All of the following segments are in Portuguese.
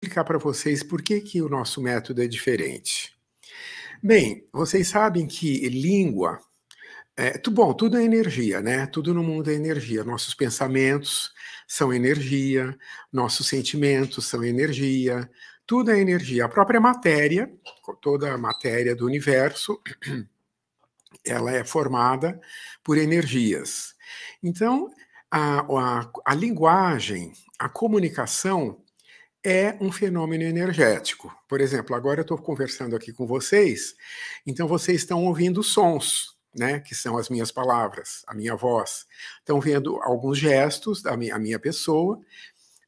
explicar para vocês por que, que o nosso método é diferente. Bem, vocês sabem que língua. É, tu, bom, tudo é energia, né? Tudo no mundo é energia. Nossos pensamentos são energia, nossos sentimentos são energia, tudo é energia. A própria matéria, toda a matéria do universo, ela é formada por energias. Então, a, a, a linguagem, a comunicação, é um fenômeno energético. Por exemplo, agora eu estou conversando aqui com vocês, então vocês estão ouvindo sons, né, que são as minhas palavras, a minha voz. Estão vendo alguns gestos da minha, minha pessoa.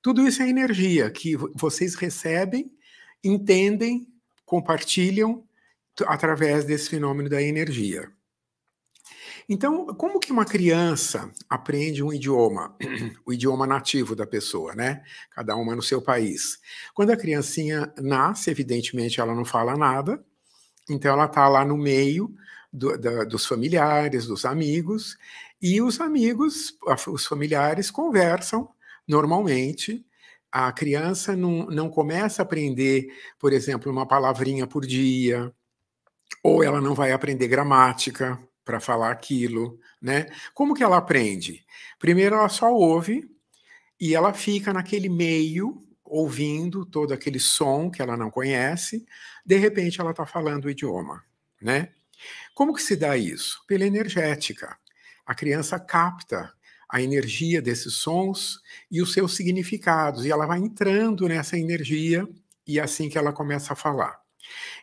Tudo isso é energia que vocês recebem, entendem, compartilham através desse fenômeno da energia. Então, como que uma criança aprende um idioma, o idioma nativo da pessoa, né? Cada uma no seu país. Quando a criancinha nasce, evidentemente ela não fala nada, então ela está lá no meio do, da, dos familiares, dos amigos, e os amigos, os familiares conversam normalmente. A criança não, não começa a aprender, por exemplo, uma palavrinha por dia, ou ela não vai aprender gramática para falar aquilo, né? Como que ela aprende? Primeiro ela só ouve e ela fica naquele meio ouvindo todo aquele som que ela não conhece, de repente ela está falando o idioma, né? Como que se dá isso? Pela energética. A criança capta a energia desses sons e os seus significados, e ela vai entrando nessa energia e é assim que ela começa a falar.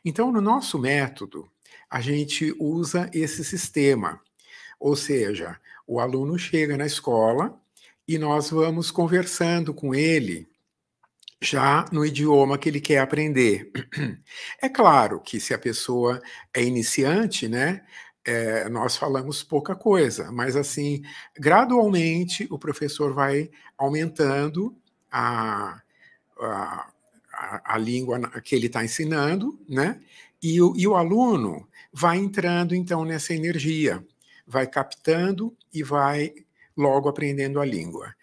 Então, no nosso método, a gente usa esse sistema. Ou seja, o aluno chega na escola e nós vamos conversando com ele já no idioma que ele quer aprender. É claro que se a pessoa é iniciante, né, é, nós falamos pouca coisa, mas assim, gradualmente o professor vai aumentando a, a, a língua que ele está ensinando, né, e o, e o aluno vai entrando, então, nessa energia, vai captando e vai logo aprendendo a língua.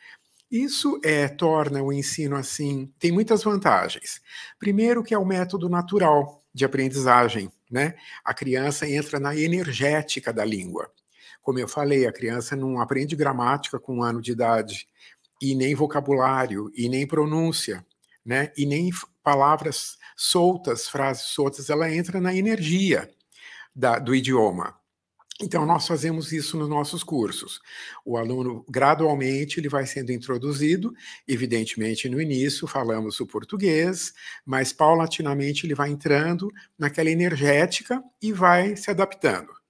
Isso é, torna o ensino assim, tem muitas vantagens. Primeiro que é o método natural de aprendizagem, né? A criança entra na energética da língua. Como eu falei, a criança não aprende gramática com um ano de idade, e nem vocabulário, e nem pronúncia né? E nem palavras soltas, frases soltas, ela entra na energia da, do idioma. Então, nós fazemos isso nos nossos cursos. O aluno, gradualmente, ele vai sendo introduzido. Evidentemente, no início, falamos o português, mas paulatinamente ele vai entrando naquela energética e vai se adaptando.